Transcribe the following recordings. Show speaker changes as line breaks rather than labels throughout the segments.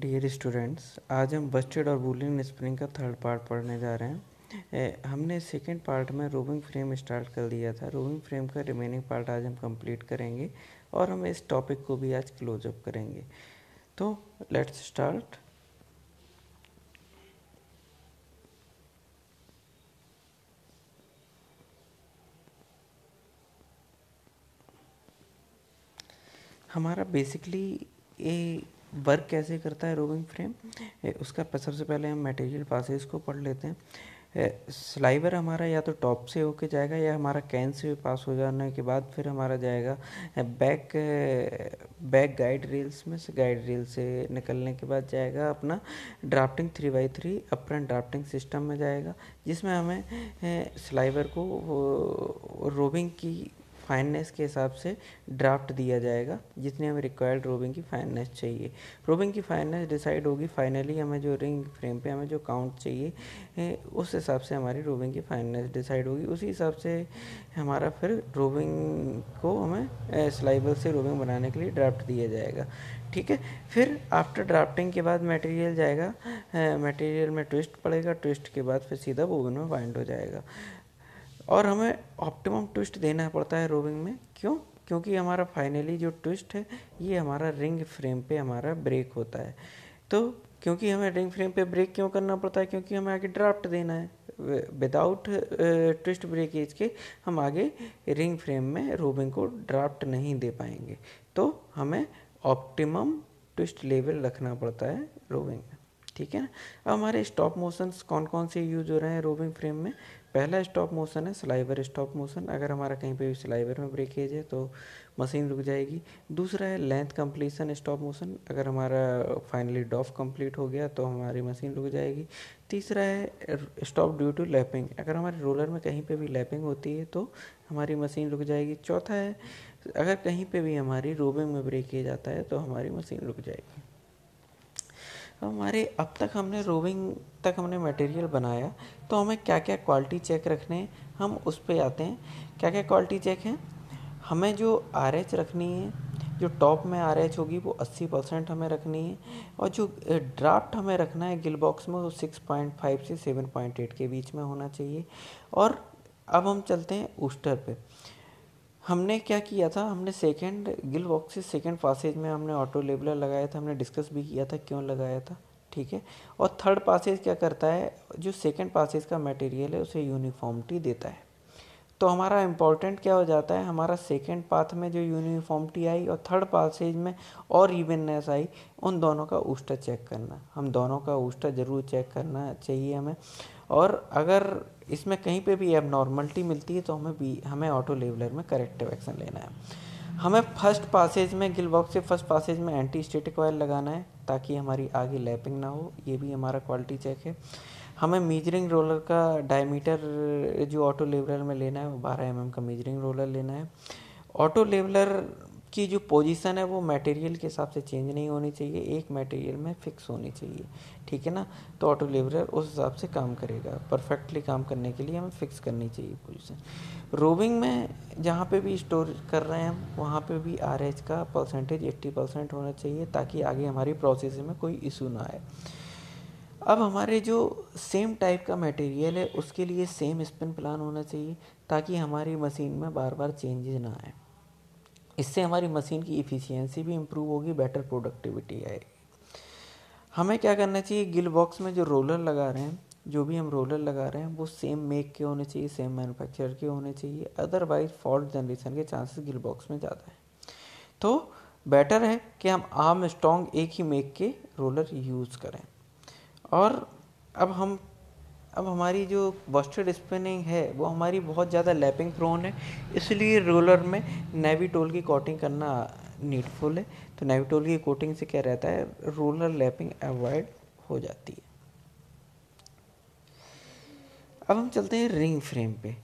dear students आज हम worsted और बुलिंग स्प्रिंग का थर्ड पार्ट पढ़ने जा रहे हैं हमने सेकेंड पार्ट में रोविंग फ्रेम स्टार्ट कर दिया था रोविंग फ्रेम का रिमेनिंग पार्ट आज हम कंप्लीट करेंगे और हम इस टॉपिक को भी आज क्लोजअप करेंगे तो लेट्स स्टार्ट हमारा बेसिकली ये वर्क कैसे करता है रोविंग फ्रेम उसका सबसे पहले हम मटेरियल पासेज को पढ़ लेते हैं स्लाइवर हमारा या तो टॉप से होके जाएगा या हमारा कैन से पास हो जाने के बाद फिर हमारा जाएगा बैक बैक गाइड रेल्स में से गाइड रेल से निकलने के बाद जाएगा अपना drafting three by three apron drafting system में जाएगा जिसमें हमें स्लाइवर को रोबिंग की फाइननेस के हिसाब से ड्राफ्ट दिया जाएगा जितनी हमें रिक्वायर्ड रोबिंग की फाइननेस चाहिए रोबिंग की फाइननेस डिसाइड होगी फाइनली हमें जो रिंग फ्रेम पे हमें जो काउंट चाहिए उस हिसाब से हमारी रोबिंग की फाइननेस डिसाइड होगी उसी हिसाब से हमारा फिर रोबिंग को हमें स्लाइबल से रोबिंग बनाने के लिए ड्राफ्ट दिया जाएगा ठीक है फिर आफ्टर ड्राफ्टिंग के बाद मटेरियल जाएगा मटेरियल में ट्विस्ट पड़ेगा ट्विस्ट के बाद फिर सीधा वोवन में वाइंड हो जाएगा और हमें ऑप्टिमम ट्विस्ट देना पड़ता है रोविंग में क्यों क्योंकि हमारा फाइनली जो ट्विस्ट है ये हमारा रिंग फ्रेम पे हमारा ब्रेक होता है तो क्योंकि हमें रिंग फ्रेम पे ब्रेक क्यों करना पड़ता है क्योंकि हमें आगे ड्राफ्ट देना है विदाउट ट्विस्ट ब्रेकेज के हम आगे रिंग फ्रेम में रोबिंग को ड्राफ्ट नहीं दे पाएंगे तो हमें ऑप्टिमम ट्विस्ट लेवल रखना पड़ता है रोबिंग में ठीक है ना अब हमारे स्टॉप मोशंस कौन कौन से यूज हो रहे हैं रोबिंग फ्रेम में पहला स्टॉप मोशन है स्लाइवर स्टॉप मोशन अगर हमारा कहीं पे भी स्लाइवर में ब्रेकेज है तो मशीन रुक जाएगी दूसरा है लेंथ कंप्लीसन स्टॉप मोशन अगर हमारा फाइनली डॉफ कंप्लीट हो गया तो हमारी मशीन रुक जाएगी तीसरा है स्टॉप ड्यू टू लैपिंग अगर हमारे रोलर में कहीं पे भी लैपिंग होती है तो हमारी मशीन रुक जाएगी चौथा है अगर कहीं पे भी हमारी रोबिंग में ब्रेकेज आता है तो हमारी मशीन रुक जाएगी तो हमारे अब तक हमने रोविंग तक हमने मटेरियल बनाया तो हमें क्या क्या क्वालिटी चेक रखने हैं हम उस पर आते हैं क्या क्या क्वालिटी चेक हैं हमें जो आर एच रखनी है जो टॉप में आर एच होगी वो अस्सी परसेंट हमें रखनी है और जो ड्राफ्ट हमें रखना है गिल बॉक्स में वो सिक्स पॉइंट फाइव से सेवन पॉइंट एट के बीच में होना चाहिए और अब हम चलते हैं ऊस्टर पर हमने क्या किया था हमने second gill box second passage में हमने ऑटो लेबलर लगाया था हमने डिस्कस भी किया था क्यों लगाया था ठीक है और थर्ड पासेज क्या करता है जो सेकेंड पासेज का मटेरियल है उसे यूनिफॉर्मिटी देता है तो हमारा इम्पॉर्टेंट क्या हो जाता है हमारा सेकेंड पाथ में जो यूनिफॉर्मिटी आई और थर्ड पासेज में और इवेननेस आई उन दोनों का ऊस्टा चेक करना हम दोनों का ऊस्टा ज़रूर चेक करना चाहिए हमें और अगर इसमें कहीं पे भी एबनॉर्मलिटी मिलती है तो हमें बी हमें ऑटो लेवलर में करेक्टिव एक्शन लेना है हमें फर्स्ट पासेज में गिलबॉक्स से फर्स्ट पासेज में एंटी स्टेटिक वायर लगाना है ताकि हमारी आगे लैपिंग ना हो ये भी हमारा क्वालिटी चेक है हमें मेजरिंग रोलर का डायमीटर जो ऑटो लेवलर में लेना है वो बारह एम mm का मेजरिंग रोलर लेना है ऑटो लेवलर की जो पोजीशन है वो मटेरियल के हिसाब से चेंज नहीं होनी चाहिए एक मटेरियल में फिक्स होनी चाहिए ठीक है ना तो ऑटो लेबरर उस हिसाब से काम करेगा परफेक्टली काम करने के लिए हमें फिक्स करनी चाहिए पोजीशन रोविंग में जहाँ पे भी स्टोर कर रहे हैं वहाँ पे भी आर का परसेंटेज एट्टी परसेंट होना चाहिए ताकि आगे हमारी प्रोसेस में कोई इशू ना आए अब हमारे जो सेम टाइप का मटेरियल है उसके लिए सेम स्पिन प्लान होना चाहिए ताकि हमारी मशीन में बार बार चेंजेस ना आए इससे हमारी मशीन की इफ़िशियंसी भी इम्प्रूव होगी बेटर प्रोडक्टिविटी आएगी हमें क्या करना चाहिए गिल बॉक्स में जो रोलर लगा रहे हैं जो भी हम रोलर लगा रहे हैं वो सेम मेक के होने चाहिए सेम मैन्युफैक्चरर के होने चाहिए अदरवाइज फॉल्ट जनरेशन के चांसेस गिल बॉक्स में ज़्यादा है तो बेटर है कि हम आर्म स्ट्रॉन्ग एक ही मेक के रोलर यूज़ करें और अब हम अब हमारी जो बस्टेड स्पिनिंग है वो हमारी बहुत ज़्यादा लैपिंग प्रोन है इसलिए रोलर में नेवी टोल की कोटिंग करना नीडफुल है तो नेवी टोल की कोटिंग से क्या रहता है रोलर लैपिंग अवॉइड हो जाती है अब हम चलते हैं रिंग फ्रेम पे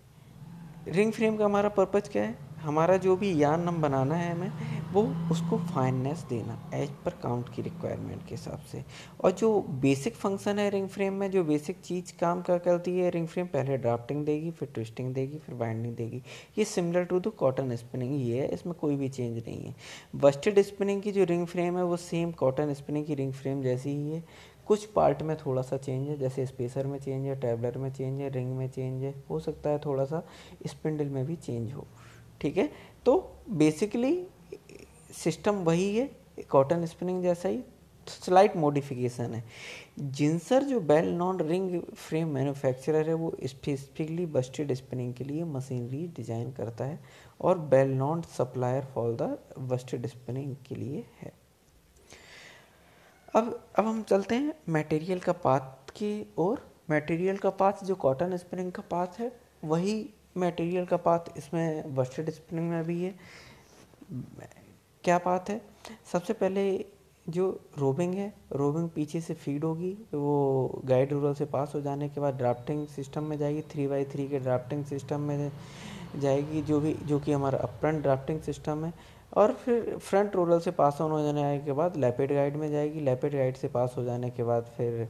रिंग फ्रेम का हमारा पर्पज़ क्या है हमारा जो भी यान नम बनाना है हमें वो उसको फाइननेस देना एज पर काउंट की रिक्वायरमेंट के हिसाब से और जो बेसिक फंक्शन है रिंग फ्रेम में जो बेसिक चीज़ काम कर करती है रिंग फ्रेम पहले ड्राफ्टिंग देगी फिर ट्विस्टिंग देगी फिर बाइंडिंग देगी ये similar to the cotton spinning ये है इसमें कोई भी चेंज नहीं है बस्टेड स्पिनिंग की जो रिंग फ्रेम है वो सेम कॉटन स्पिनिंग की रिंग फ्रेम जैसी ही है कुछ पार्ट में थोड़ा सा चेंज है जैसे स्पेसर में चेंज है टैबलर में चेंज है रिंग में चेंज है हो सकता है थोड़ा सा स्पिंडल में भी चेंज हो ठीक है तो बेसिकली सिस्टम वही है कॉटन स्पिनिंग जैसा ही स्लाइट मॉडिफिकेशन है जिंसर जो well known ring frame manufacturer है वो स्पेसिफिकली बस्टेड स्पिनिंग के लिए मशीनरी डिजाइन करता है और well known supplier for the worsted spinning के लिए है अब अब हम चलते हैं मटेरियल का पाथ की ओर मटेरियल का पाथ जो कॉटन स्पिनिंग का पाथ है वही मटेरियल का पाथ इसमें वर्चुअल स्पिनिंग में भी है क्या बात है सबसे पहले जो रोबिंग है रोबिंग पीछे से फीड होगी वो गाइड रूरल से पास हो जाने के बाद ड्राफ्टिंग सिस्टम में जाएगी थ्री बाई थ्री के ड्राफ्टिंग सिस्टम में जाएगी जो भी जो कि हमारा अपफ्रंट ड्राफ्टिंग सिस्टम है और फिर फ्रंट रोलर से पास ऑन हो जाने के बाद लैपेड गाइड में जाएगी लैपेड गाइड से पास हो जाने के बाद फिर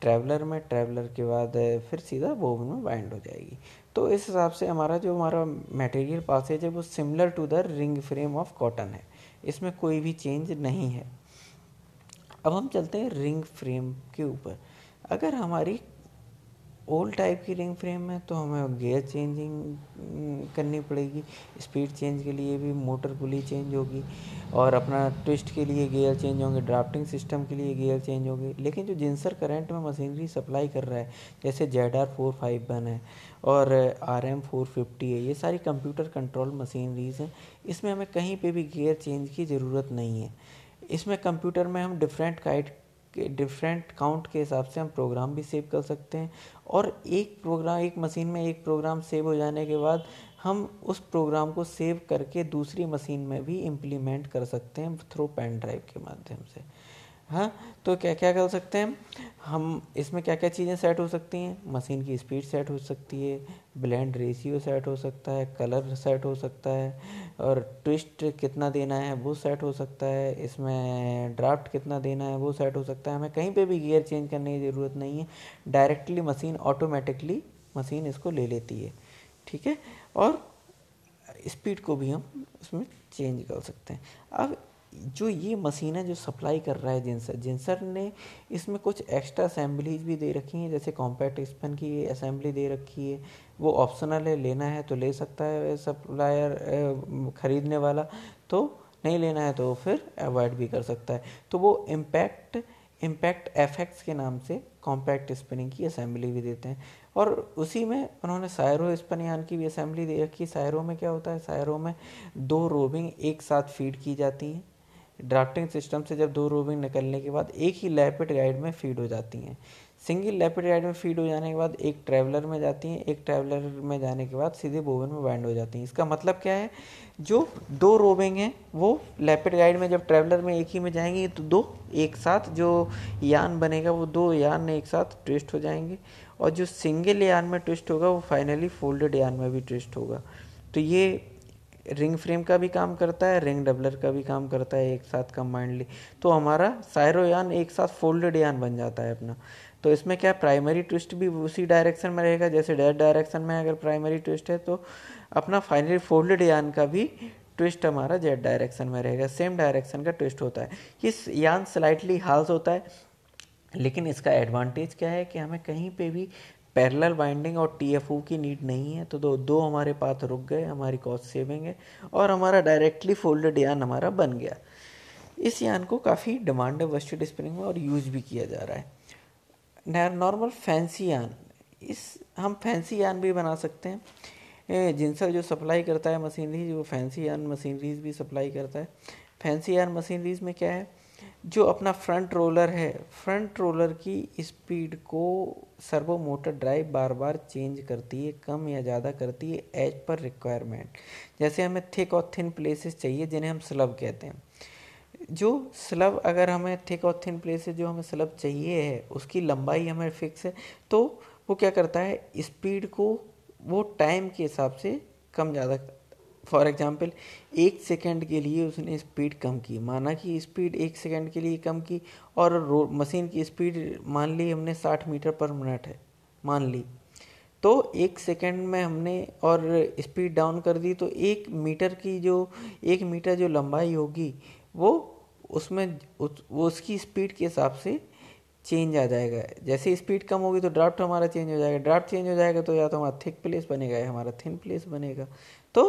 ट्रैवलर में ट्रैवलर के बाद फिर सीधा बोब में बाइंड हो जाएगी तो इस हिसाब से हमारा जो हमारा मटेरियल पासेज है वो similar to the ring frame of cotton है इसमें कोई भी चेंज नहीं है अब हम चलते हैं रिंग फ्रेम के ऊपर अगर हमारी ओल्ड टाइप की रिंग फ्रेम है तो हमें गेयर चेंजिंग mm, करनी पड़ेगी स्पीड चेंज के लिए भी मोटर पुली चेंज होगी और अपना ट्विस्ट के लिए गेयर चेंज होंगे ड्राफ्टिंग सिस्टम के लिए गेयर चेंज होंगे लेकिन जो जिनसर करंट में मशीनरी सप्लाई कर रहा है जैसे Z R four five one है और आर एम फोर फिफ्टी है ये सारी कंप्यूटर कंट्रोल मशीनरीज हैं इसमें हमें कहीं पर भी गेयर चेंज की ज़रूरत नहीं है इसमें कंप्यूटर में हम डिफरेंट काइट के डिफरेंट काउंट के हिसाब से हम प्रोग्राम भी सेव कर सकते हैं और एक प्रोग्राम एक मशीन में एक प्रोग्राम सेव हो जाने के बाद हम उस प्रोग्राम को सेव करके दूसरी मशीन में भी इम्प्लीमेंट कर सकते हैं थ्रू पेन ड्राइव के माध्यम से हाँ तो क्या क्या कर सकते हैं हम इसमें क्या क्या चीज़ें सेट हो सकती हैं मशीन की स्पीड सेट हो सकती है ब्लेंड रेशियो सेट हो सकता है कलर सेट हो सकता है और ट्विस्ट कितना देना है वो सेट हो सकता है इसमें ड्राफ्ट कितना देना है वो सेट हो सकता है हमें कहीं पे भी गियर चेंज करने की ज़रूरत नहीं है डायरेक्टली मशीन ऑटोमेटिकली मशीन इसको ले लेती है ठीक है और स्पीड को भी हम उसमें चेंज कर सकते हैं अब जो ये मशीन है जो सप्लाई कर रहा है जिनसर जिनसर ने इसमें कुछ एक्स्ट्रा असेंबलीज भी दे रखी हैं जैसे कॉम्पैक्ट स्पन की असेंबली दे रखी है वो ऑप्शनल है लेना है तो ले सकता है सप्लायर ख़रीदने वाला तो नहीं लेना है तो फिर अवॉइड भी कर सकता है तो वो इम्पैक्ट इम्पैक्ट एफेक्ट्स के नाम से कॉम्पैक्ट स्पिनिंग की असेंबली भी देते हैं और उसी में उन्होंने सायरो स्पन यान की भी असेंबली दे रखी है सायरो में क्या होता है सायरो में दो रोबिंग एक साथ फीड की जाती हैं ड्राफ्टिंग सिस्टम से जब दो रोबिंग निकलने के बाद एक ही लैपिड गाइड में फीड हो जाती हैं सिंगल लैपिड गाइड में फीड हो जाने के बाद एक ट्रैवलर में जाती हैं एक ट्रैवलर में जाने के बाद सीधे बोवन में बैंड हो जाती हैं इसका मतलब क्या है जो दो रोबिंग हैं वो लैपिड गाइड में जब ट्रैवलर में एक ही में जाएंगी तो दो एक साथ जो यान बनेगा वो दो यान एक साथ ट्विस्ट हो जाएंगे और जो सिंगल यान में ट्विस्ट होगा वो फाइनली फोल्डेड यान में भी ट्विस्ट होगा तो ये रिंग फ्रेम का भी काम करता है रिंग डबलर का भी काम करता है एक साथ कम्बाइंडली तो हमारा साइरो यान एक साथ फोल्डेड यान बन जाता है अपना तो इसमें क्या प्राइमरी ट्विस्ट भी उसी डायरेक्शन में रहेगा जैसे डेड डायरेक्शन में अगर प्राइमरी ट्विस्ट है तो अपना फाइनली फोल्डेड यान का भी ट्विस्ट हमारा जेड डायरेक्शन में रहेगा सेम डायरेक्शन का ट्विस्ट होता है ये यान स्लाइटली हाल्स होता है लेकिन इसका एडवांटेज क्या है कि हमें कहीं पे भी पैरेलल वाइंडिंग और ओ की नीड नहीं है तो दो दो हमारे पास रुक गए हमारी कॉस्ट सेविंग है और हमारा डायरेक्टली फोल्डेड यान हमारा बन गया इस यान को काफ़ी डिमांड है वस्टेड स्प्रिंग में और यूज़ भी किया जा रहा है नॉर्मल फैंसी यान इस हम फैंसी यान भी बना सकते हैं जिनसे जो सप्लाई करता है मशीनरीज वो फैंसी यान मशीनरीज भी सप्लाई करता है फैंसी यान मशीनरीज में क्या है जो अपना फ्रंट रोलर है फ्रंट रोलर की स्पीड को सर्वो मोटर ड्राइव बार बार चेंज करती है कम या ज़्यादा करती है एज पर रिक्वायरमेंट जैसे हमें थिक और थिन प्लेसेस चाहिए जिन्हें हम स्लब कहते हैं जो स्लब अगर हमें थिक और थिन प्लेसेस जो हमें स्लब चाहिए है उसकी लंबाई हमें फिक्स है तो वो क्या करता है स्पीड को वो टाइम के हिसाब से कम ज़्यादा फॉर एग्जाम्पल एक सेकेंड के लिए उसने स्पीड कम की माना कि स्पीड एक सेकेंड के लिए कम की और मशीन की स्पीड मान ली हमने साठ मीटर पर मिनट है मान ली तो एक सेकेंड में हमने और स्पीड डाउन कर दी तो एक मीटर की जो एक मीटर जो लंबाई होगी वो उसमें उस, वो उसकी स्पीड के हिसाब से चेंज आ जाएगा जैसे स्पीड कम होगी तो ड्राफ्ट हमारा चेंज हो जाएगा ड्राफ्ट चेंज हो जाएगा तो या तो हमारा थिक प्लेस बनेगा या हमारा थिन प्लेस बनेगा तो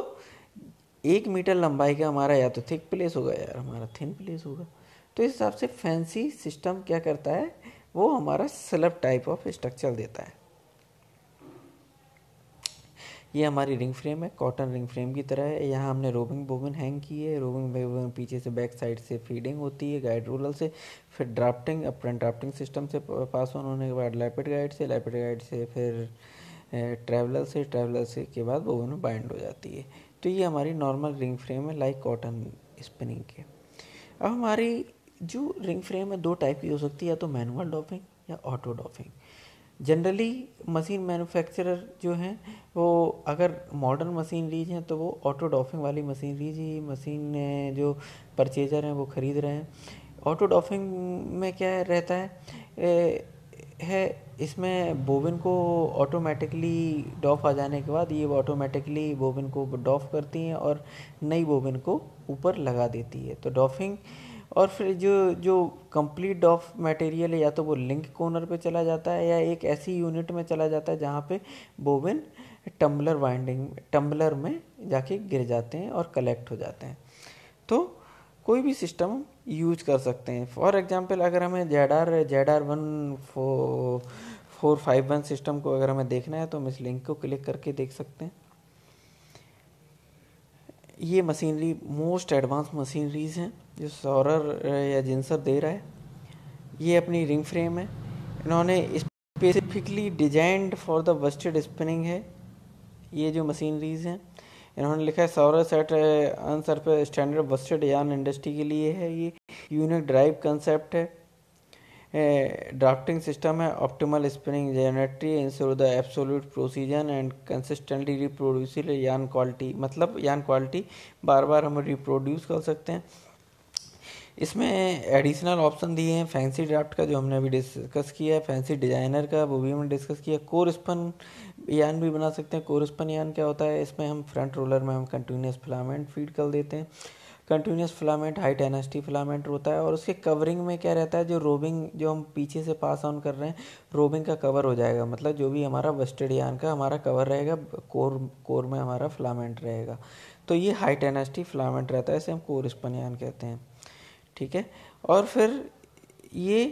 एक मीटर लंबाई का हमारा या तो थिक प्लेस होगा या हमारा थिन प्लेस होगा तो इस हिसाब से फैंसी सिस्टम क्या करता है वो हमारा स्लब टाइप ऑफ स्ट्रक्चर देता है ये हमारी रिंग फ्रेम है कॉटन रिंग फ्रेम की तरह है यहाँ हमने रोबिंग बोबिन हैंग की है रोबिंग बोबिन पीछे से बैक साइड से फीडिंग होती है गाइड रोलर से फिर ड्राफ्टिंग अपना ड्राफ्टिंग सिस्टम से पास ऑन होने के बाद लैपेड गाइड से लैपेड गाइड से फिर ट्रैवलर से ट्रैवलर से के बाद बोबिन में बाइंड हो जाती है तो ये हमारी नॉर्मल रिंग फ्रेम है लाइक कॉटन स्पिनिंग के अब हमारी जो रिंग फ्रेम है दो टाइप की हो सकती है या तो मैनुअल डॉफिंग या auto doffing generally machine manufacturer जो हैं वो अगर मॉडर्न मशीनरीज हैं तो वो ऑटो डॉफिंग वाली मशीनरीज ही मशीन जो परचेजर हैं वो ख़रीद रहे हैं ऑटो डॉफिंग में क्या रहता है ए, है इसमें बोबिन को ऑटोमेटिकली डॉफ आ जाने के बाद ये ऑटोमेटिकली बोबिन को डॉफ करती हैं और नई बोबिन को ऊपर लगा देती है तो डॉफिंग और फिर जो जो कंप्लीट डॉफ मटेरियल है या तो वो लिंक कॉर्नर पे चला जाता है या एक ऐसी यूनिट में चला जाता है जहाँ पे बोबिन टम्बलर वाइंडिंग टम्बलर में जाके गिर जाते हैं और कलेक्ट हो जाते हैं तो कोई भी सिस्टम यूज कर सकते हैं फॉर एग्जाम्पल अगर हमें Z R Z R one four four five one system को अगर हमें देखना है तो हम इस लिंक को क्लिक करके देख सकते हैं ये मशीनरी मोस्ट एडवांस मशीनरीज हैं जो सौरर या जिनसर दे रहा है ये अपनी रिंग फ्रेम है इन्होंने specifically designed for the worsted spinning है ये जो मशीनरीज हैं इन्होंने लिखा है सौर सेट आंसर पे स्टैंडर्ड बस्टेड यान इंडस्ट्री के लिए है ये यूनिक ड्राइव कंसेप्ट है ड्राफ्टिंग सिस्टम है optimal spinning geometry ensure the absolute precision and consistently reproducible yarn quality मतलब यान क्वालिटी बार बार हम रिप्रोड्यूस कर सकते हैं इसमें एडिशनल ऑप्शन दिए हैं फैंसी ड्राफ्ट का जो हमने अभी डिस्कस किया है फैंसी डिजाइनर का वो भी हमने डिस्कस किया कोर स्पन यान भी बना सकते हैं कोरस्पन यान क्या होता है इसमें हम फ्रंट रोलर में हम कंटिन्यूस फिलामेंट फीड कर देते हैं continuous filament high tenacity filament होता है और उसके कवरिंग में क्या रहता है जो रोबिंग जो हम पीछे से पास ऑन कर रहे हैं रोबिंग का कवर हो जाएगा मतलब जो भी हमारा वेस्टेड यान का हमारा कवर रहेगा कोर कोर में हमारा फिलामेंट रहेगा तो ये हाई टेनेसिटी फिलामेंट रहता है इसे हम कोर यान कहते हैं ठीक है और फिर ये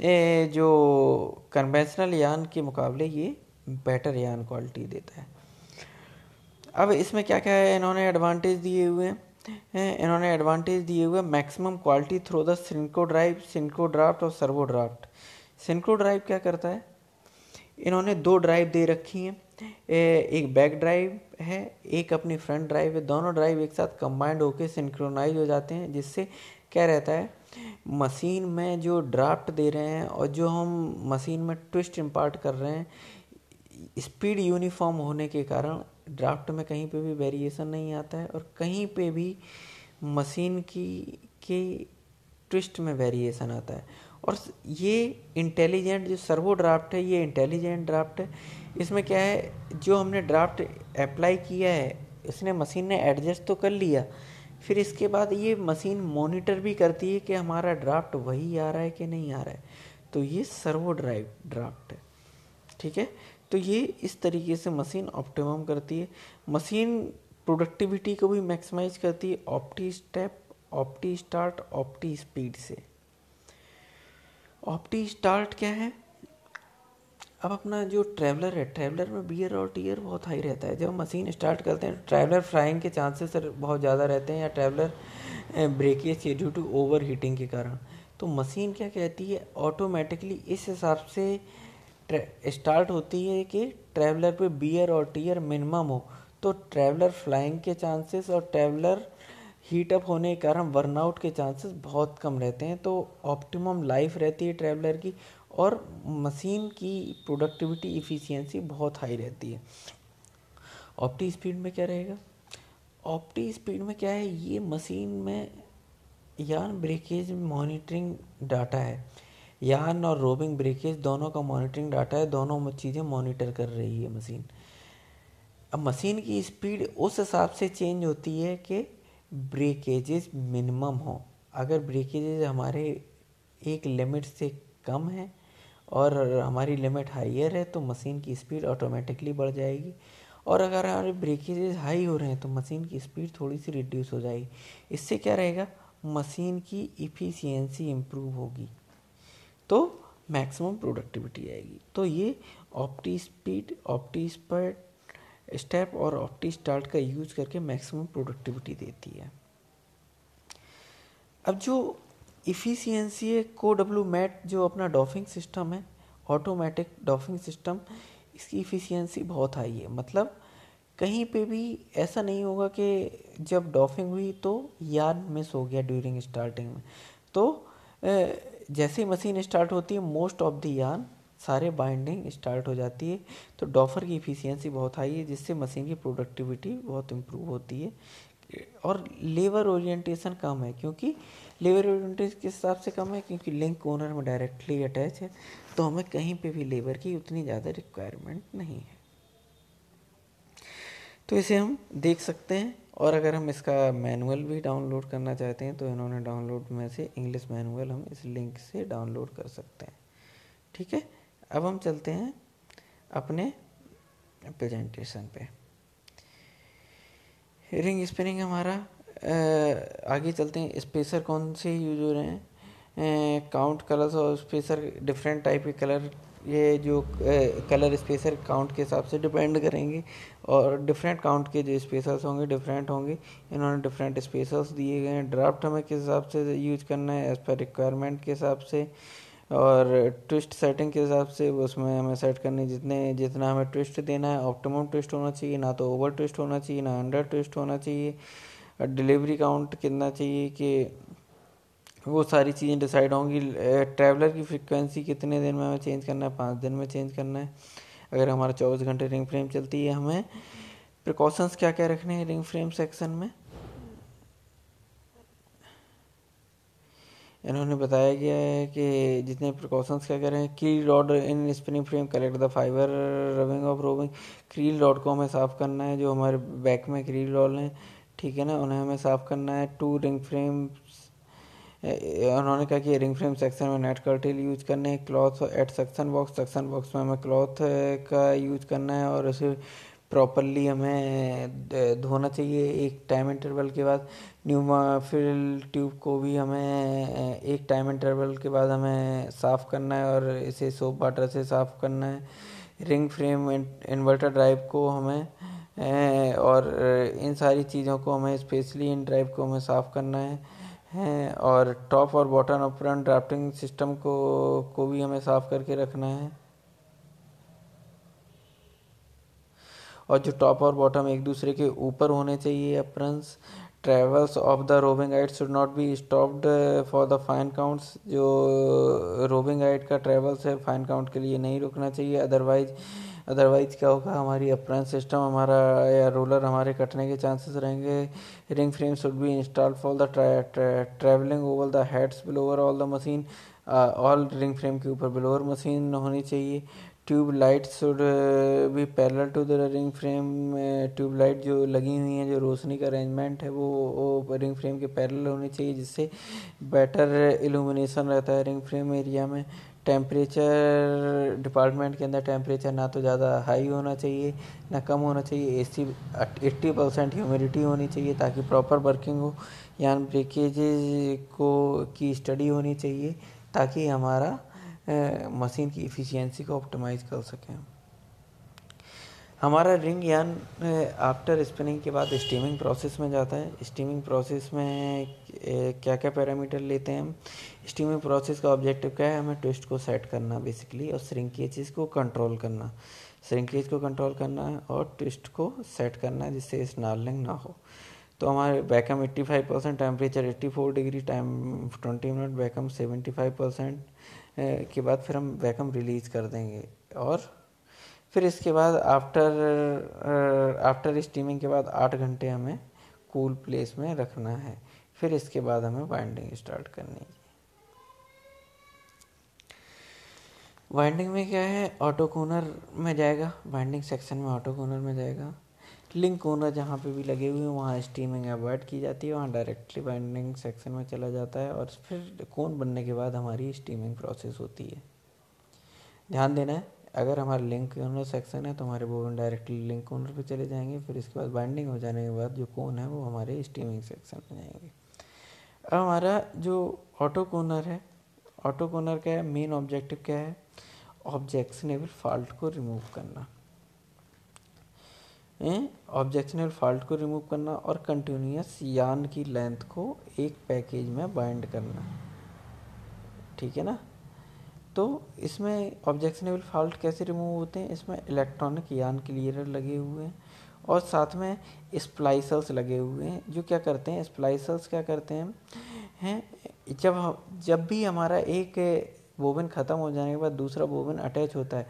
ए, जो कन्वेंशनल यान के मुकाबले ये बेटर यान क्वालिटी देता है अब इसमें क्या क्या है इन्होंने एडवांटेज दिए हुए हैं इन्होंने एडवांटेज दिए हुए maximum quality through the synchro drive synchro draft और सर्वो ड्राफ्ट सिंको ड्राइव क्या करता है इन्होंने दो ड्राइव दे रखी हैं एक बैक ड्राइव है एक अपनी फ्रंट ड्राइव है दोनों ड्राइव एक साथ कंबाइंड होकर सिंक्रोनाइज हो जाते हैं जिससे क्या रहता है मशीन में जो ड्राफ्ट दे रहे हैं और जो हम मशीन में ट्विस्ट इम्पार्ट कर रहे हैं स्पीड यूनिफॉर्म होने के कारण ड्राफ्ट में कहीं पे भी वेरिएशन नहीं आता है और कहीं पे भी मशीन की के ट्विस्ट में वेरिएशन आता है और ये इंटेलिजेंट जो सर्वो ड्राफ्ट है ये इंटेलिजेंट ड्राफ्ट है इसमें क्या है जो हमने ड्राफ्ट अप्लाई किया है इसने मशीन ने एडजस्ट तो कर लिया फिर इसके बाद ये मशीन मॉनिटर भी करती है कि हमारा ड्राफ्ट वही आ रहा है कि नहीं आ रहा है तो ये सर्वो ड्राइव ड्राफ्ट है ठीक है तो ये इस तरीके से मशीन ऑप्टिमम करती है मशीन प्रोडक्टिविटी को भी मैक्सिमाइज करती है opti step opti start opti speed से ऑप्टी स्टार्ट क्या है अब अपना जो ट्रैवलर है ट्रैवलर में बियर और टीयर बहुत हाई रहता है जब मशीन स्टार्ट करते हैं ट्रैवलर फ्राइंग के चांसेस बहुत ज़्यादा रहते हैं या ट्रैवलर ब्रेकेज के ड्यू टू ओवर हीटिंग के कारण तो मशीन क्या कहती है ऑटोमेटिकली इस हिसाब से स्टार्ट होती है कि ट्रैवलर पे बियर और टीयर मिनिमम हो तो ट्रैवलर फ्लाइंग के चांसेस और ट्रैवलर हीटअप होने के कारण वर्नआउट के चांसेस बहुत कम रहते हैं तो ऑप्टिमम लाइफ रहती है ट्रैवलर की और मशीन की प्रोडक्टिविटी इफ़िशियंसी बहुत हाई रहती है ऑप्टी स्पीड में क्या रहेगा ऑप्टी स्पीड में क्या है ये मशीन में यान ब्रेकेज मॉनिटरिंग डाटा है यार्न और रोबिंग ब्रेकेज दोनों का मॉनिटरिंग डाटा है दोनों चीज़ें मॉनिटर कर रही है मशीन अब मशीन की स्पीड उस हिसाब से चेंज होती है कि ब्रेकेजेस मिनिमम हो अगर ब्रेकेजेज हमारे एक लिमिट से कम है और हमारी लिमिट हाइयर है तो मशीन की स्पीड ऑटोमेटिकली बढ़ जाएगी और अगर हमारे ब्रेकेजेस हाई हो रहे हैं तो मशीन की स्पीड थोड़ी सी रिड्यूस हो जाएगी इससे क्या रहेगा मशीन की इफ़िशियंसी इम्प्रूव होगी तो मैक्सिमम प्रोडक्टिविटी आएगी तो ये opti speed opti spurt step और ऑप्टी स्टार्ट का यूज करके मैक्सिमम प्रोडक्टिविटी देती है अब जो इफ़िशियंसी है को डब्ल्यू मैट जो अपना डॉफिंग सिस्टम है ऑटोमेटिक डॉफिंग सिस्टम इसकी इफ़िशियंसी बहुत हाई है मतलब कहीं पे भी ऐसा नहीं होगा कि जब डॉफिंग हुई तो यार्न मिस हो गया ड्यूरिंग स्टार्टिंग में तो जैसे ही मशीन स्टार्ट होती है मोस्ट ऑफ द यान सारे बाइंडिंग स्टार्ट हो जाती है तो डॉफर की इफ़िशियंसी बहुत हाई है जिससे मशीन की प्रोडक्टिविटी बहुत इम्प्रूव होती है और लेबर ओरिएंटेशन कम है क्योंकि लेबर ओरिएंटेशन के हिसाब से कम है क्योंकि लिंक ओनर में डायरेक्टली अटैच है तो हमें कहीं पे भी लेबर की उतनी ज़्यादा रिक्वायरमेंट नहीं है तो इसे हम देख सकते हैं और अगर हम इसका मैनुअल भी डाउनलोड करना चाहते हैं तो इन्होंने डाउनलोड में से इंग्लिश मैनुअल हम इस लिंक से डाउनलोड कर सकते हैं ठीक है अब हम चलते हैं अपने प्रेजेंटेशन पे रिंग स्पिनिंग हमारा आगे चलते हैं स्पेसर कौन से यूज हो रहे हैं काउंट कलर्स और स्पेसर डिफरेंट टाइप के कलर ये जो कलर स्पेसर काउंट के हिसाब से डिपेंड करेंगे और डिफरेंट काउंट के जो स्पेसल्स होंगे डिफरेंट होंगे इन्होंने डिफरेंट स्पेसल्स दिए गए हैं ड्राफ्ट हमें किस हिसाब से यूज करना है एज पर रिक्वायरमेंट के हिसाब से और ट्विस्ट सेटिंग के हिसाब से उसमें हमें सेट करनी जितने जितना हमें ट्विस्ट देना है ऑप्टिमम ट्विस्ट होना चाहिए ना तो ओवर ट्विस्ट होना चाहिए ना अंडर ट्विस्ट होना चाहिए डिलीवरी काउंट कितना चाहिए कि वो सारी चीज़ें डिसाइड होंगी ट्रैवलर की फ्रिक्वेंसी कितने दिन में हमें चेंज करना है पाँच दिन में चेंज करना है अगर हमारा चौबीस घंटे रिंग फ्रेम चलती है हमें प्रिकॉशंस क्या क्या रखने हैं रिंग फ्रेम सेक्शन में इन्होंने बताया गया है कि जितने प्रिकॉशंस क्या कह रहे हैं creel rod in spinning frame collect the fibre rubbing of roving creel rod को हमें साफ़ करना है जो हमारे बैक में क्रील रॉड हैं ठीक है ना उन्हें हमें साफ़ करना है टू रिंग फ्रेम उन्होंने कहा कि रिंग फ्रेम सेक्शन में नेट कर्टिल यूज करने है cloth at section box section box में हमें क्लॉथ का यूज करना है और उसे प्रॉपरली हमें धोना चाहिए एक टाइम इंटरवल के बाद न्यूमाफिल ट्यूब को भी हमें एक टाइम इंटरवल के बाद हमें साफ़ करना है और इसे सोप वाटर से साफ़ करना है रिंग फ्रेम इन्वर्टर ड्राइव को हमें और इन सारी चीज़ों को हमें स्पेशली इन ड्राइव को हमें साफ़ करना है हैं और टॉप और बॉटम अपरन ड्राफ्टिंग सिस्टम को को भी हमें साफ़ करके रखना है और जो टॉप और बॉटम एक दूसरे के ऊपर होने चाहिए aprons travels of the roving guide should not be stopped for the fine counts जो रोविंग uh, गाइड का ट्रेवल्स है फाइन काउंट के लिए नहीं रुकना चाहिए अदरवाइज़ अदरवाइज़ क्या होगा हमारी अपरन सिस्टम हमारा या रोलर हमारे कटने के चांसेस रहेंगे ring frame should be install for the travelling over the heads blower all the machine all ring frame के ऊपर बिलोवर मशीन होनी चाहिए ट्यूब लाइट शुड भी parallel to the ring frame tube light जो लगी हुई हैं जो रोशनी का अरेंजमेंट है वो, वो रिंग फ्रेम के पैरल होनी चाहिए जिससे बेटर इल्यूमिनेशन रहता है रिंग फ्रेम एरिया में टेम्परेचर डिपार्टमेंट के अंदर टेम्परेचर ना तो ज़्यादा हाई होना चाहिए ना कम होना चाहिए A C eighty percent humidity होनी चाहिए ताकि प्रॉपर वर्किंग हो यान ब्रेकेजेज को की स्टडी होनी चाहिए ताकि हमारा मशीन की एफिशिएंसी को ऑप्टिमाइज कर सकें हमारा रिंग यान आफ्टर स्पिनिंग के बाद स्टीमिंग प्रोसेस में जाता है स्टीमिंग प्रोसेस में क्या क्या पैरामीटर लेते हैं हम स्टीमिंग प्रोसेस का ऑब्जेक्टिव क्या है हमें ट्विस्ट को सेट करना बेसिकली और श्रिंकेज को कंट्रोल करना श्रिंकेज को कंट्रोल करना है और ट्विस्ट को सेट करना है जिससे स्नार्लिंग ना हो तो हमारे vacuum 85 percent temperature four degree time 20 minute vacuum 75 percent के बाद फिर हम बैकम रिलीज कर देंगे और फिर इसके बाद आफ्टर आफ्टर स्टीमिंग के बाद आठ घंटे हमें कूल प्लेस में रखना है फिर इसके बाद हमें बाइंडिंग स्टार्ट करनी है वाइंडिंग में क्या है ऑटो कोनर में जाएगा वाइंडिंग सेक्शन में ऑटो कोनर में जाएगा लिंक कोनर जहाँ पे भी लगे हुए हैं वहाँ स्टीमिंग अवॉइड की जाती है वहाँ डायरेक्टली वाइंडिंग सेक्शन में चला जाता है और फिर कोन बनने के बाद हमारी स्टीमिंग प्रोसेस होती है ध्यान देना है अगर हमारा लिंक कोनर सेक्शन है तो हमारे बोर्ड डायरेक्टली लिंक कोनर पे चले जाएंगे फिर इसके बाद बाइंडिंग हो जाने के बाद जो कोन है वो हमारे स्टीमिंग सेक्शन में जाएंगे अब हमारा जो ऑटो कोनर है ऑटो कोनर का मेन ऑब्जेक्टिव क्या है ऑब्जेक्शनेबल फॉल्ट को रिमूव करना ऑब्जेक्शनेबल फॉल्ट को रिमूव करना और कंटिन्यूस यान की लेंथ को एक पैकेज में बाइंड करना ठीक है ना तो इसमें ऑब्जेक्शनेबल फॉल्ट कैसे रिमूव होते हैं इसमें इलेक्ट्रॉनिक यान क्लियर लगे हुए हैं और साथ में स्प्लाइसल्स लगे हुए हैं जो क्या करते हैं स्प्लाइसल्स क्या करते हैं हैं जब हम जब भी हमारा एक बोबिन ख़त्म हो जाने के बाद दूसरा बोबिन अटैच होता है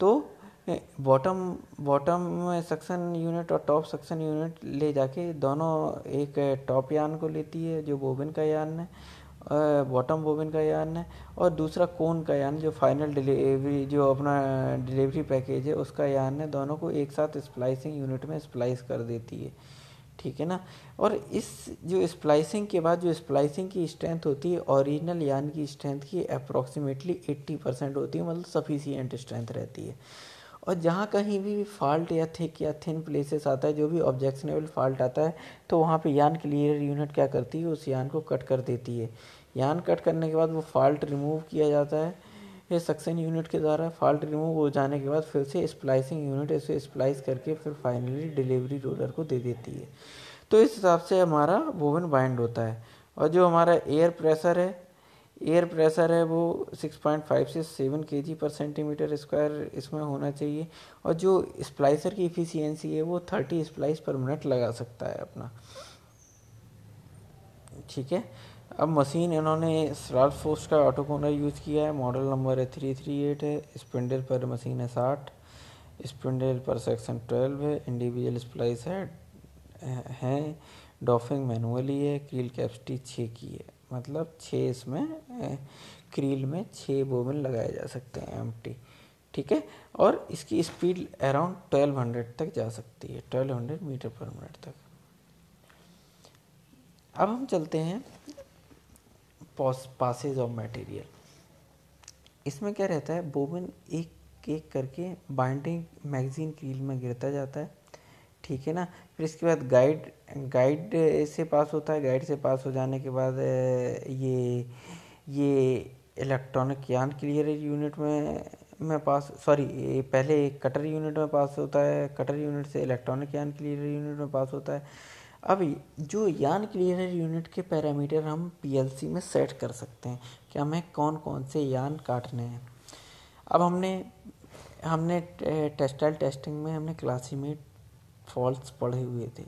तो बॉटम बॉटम सक्शन यूनिट और टॉप सक्शन यूनिट ले जाके दोनों एक टॉप यान को लेती है जो बोबिन का यान है बॉटम बोबिन का यान है और दूसरा कोन का यान जो फाइनल डिलीवरी जो अपना डिलीवरी पैकेज है उसका यान है दोनों को एक साथ स्प्लाइसिंग यूनिट में स्प्लाइस कर देती है ठीक है ना और इस जो स्प्लाइसिंग के बाद जो स्प्लाइसिंग की स्ट्रेंथ होती है ओरिजिनल यान की स्ट्रेंथ की अप्रॉक्सीमेटली 80 परसेंट होती है मतलब सफिशियंट स्ट्रेंथ रहती है और जहाँ कहीं भी फॉल्ट या थिक या थिन प्लेसेस आता है जो भी ऑब्जेक्शनेबल फॉल्ट आता है तो वहाँ पे यान क्लियर यूनिट क्या करती है उस यान को कट कर देती है यान कट करने के बाद वो फॉल्ट रिमूव किया जाता है ये सक्सन यूनिट के द्वारा फॉल्ट रिमूव हो जाने के बाद फिर से स्प्लाइसिंग यूनिट इसे स्प्लाइस करके फिर फाइनली डिलीवरी रोलर को दे देती है तो इस हिसाब से हमारा वोवन बाइंड होता है और जो हमारा एयर प्रेशर है एयर प्रेशर है वो 6.5 से 7 के जी पर सेंटीमीटर स्क्वायर इसमें होना चाहिए और जो स्प्लाइसर की इफ़िशियंसी है वो 30 स्प्लाइस पर मिनट लगा सकता है अपना ठीक है अब मशीन इन्होंने सराल फोर्स का ऑटो कोनर यूज़ किया है मॉडल नंबर है थ्री थ्री एट है स्पिंडल पर मशीन है साठ स्पिंडल पर सेक्शन ट्वेल्व है इंडिविजुअल स्प्लाइस है हैं डॉफिंग मैनुअली है क्रील कैपेसिटी छः की है मतलब छः इसमें क्रील में छः बोबिन लगाए जा सकते हैं एम ठीक है और इसकी स्पीड अराउंड ट्वेल्व हंड्रेड तक जा सकती है ट्वेल्व हंड्रेड मीटर पर मिनट तक अब हम चलते हैं पासेज ऑफ मटेरियल इसमें क्या रहता है बोबिन एक एक करके बाइंडिंग मैगजीन क्रील में गिरता जाता है ठीक है ना फिर इसके बाद गाइड गाइड से पास होता है गाइड से पास हो जाने के बाद ये ये इलेक्ट्रॉनिक यान क्लियर यूनिट में में पास सॉरी पहले कटर यूनिट में पास होता है कटर यूनिट से इलेक्ट्रॉनिक यान क्लियर यूनिट में पास होता है अब जो यान क्लियर यूनिट के पैरामीटर हम पीएलसी में सेट कर सकते हैं कि हमें कौन कौन से यान काटने हैं अब हमने हमने टेक्सटाइल टेस्टिंग में हमने क्लासीमेट फॉल्ट्स पढ़े हुए थे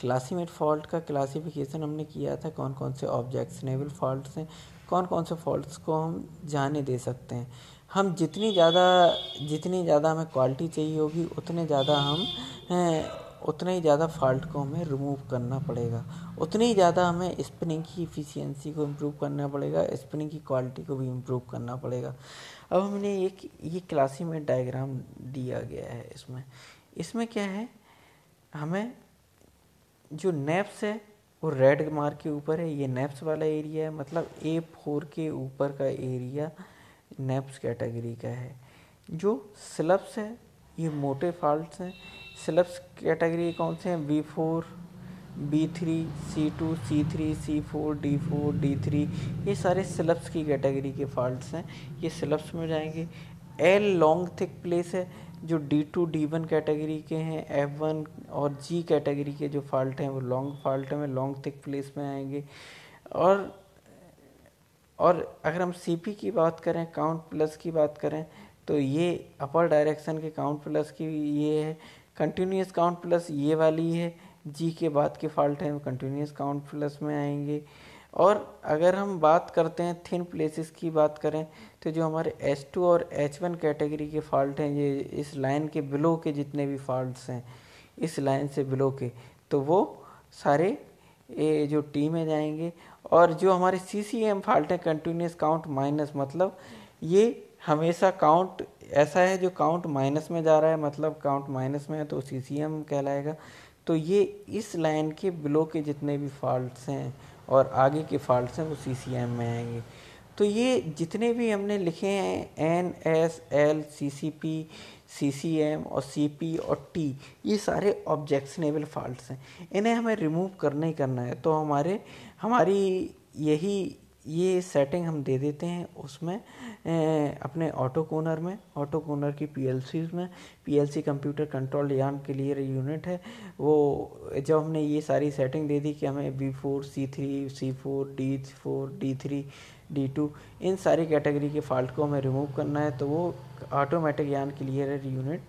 क्लासीमेट फॉल्ट का क्लासिफिकेशन हमने किया था कौन कौन से ऑब्जेक्शनेबल फॉल्ट्स हैं कौन कौन से फॉल्ट्स को हम जाने दे सकते हैं हम जितनी ज़्यादा जितनी ज़्यादा हमें क्वालिटी चाहिए होगी उतने ज़्यादा हम उतना ही ज़्यादा फॉल्ट को हमें रिमूव करना पड़ेगा उतनी ही ज़्यादा हमें स्पिनिंग की इफ़िशियंसी को इम्प्रूव करना पड़ेगा स्पिनिंग की क्वालिटी को भी इम्प्रूव करना पड़ेगा अब हमने एक ये क्लासी में डायग्राम दिया गया है इसमें इसमें क्या है हमें जो नेप्स है वो रेड मार्क के ऊपर है ये नेप्स वाला एरिया है मतलब ए फोर के ऊपर का एरिया नेप्स कैटेगरी का है जो स्लब्स है ये मोटे फॉल्ट हैं सिलेब्स कैटेगरी कौन से हैं B four B three C two C three C four D four D three ये सारे सिलेब्स की कैटेगरी के फॉल्ट्स हैं ये सिलेब्स में जाएंगे एल लॉन्ग थिक प्लेस है जो D two D one category के हैं एफ वन और जी कैटेगरी के जो फॉल्ट हैं वो लॉन्ग फॉल्ट में लॉन्ग थिक प्लेस में आएंगे और और अगर हम सी पी की बात करें काउंट प्लस की बात करें तो ये अपर डायरेक्शन के काउंट प्लस की ये है कंटिन्यूस काउंट प्लस ये वाली है जी के बाद के फॉल्ट हैं कंटिन्यूस काउंट प्लस में आएंगे और अगर हम बात करते हैं थिन प्लेसेस की बात करें तो जो हमारे एच टू और एच वन कैटेगरी के फॉल्ट हैं ये इस लाइन के बिलो के जितने भी फॉल्ट्स हैं इस लाइन से बिलो के तो वो सारे ये जो टी में जाएंगे और जो हमारे सी सी एम फॉल्ट हैं कंटिन्यूस काउंट माइनस मतलब ये हमेशा काउंट ऐसा है जो काउंट माइनस में जा रहा है मतलब काउंट माइनस में है तो सी सी एम कहलाएगा तो ये इस लाइन के बिलो के जितने भी फॉल्ट्स हैं और आगे के फॉल्ट्स हैं वो सी सी एम में आएंगे तो ये जितने भी हमने लिखे हैं N S L C C P C C M और सी पी और टी ये सारे ऑब्जेक्शनेबल फॉल्ट्स हैं इन्हें हमें रिमूव करना ही करना है तो हमारे हमारी यही ये सेटिंग हम दे देते हैं उसमें अपने ऑटो कोनर में ऑटो कोनर की पी में पी कंप्यूटर कंट्रोल यान के लिए यूनिट है वो जब हमने ये सारी सेटिंग दे दी कि हमें B four C three C four D four D three D two इन सारी कैटेगरी के फॉल्ट को हमें रिमूव करना है तो वो ऑटोमेटिक यान क्लियर यूनिट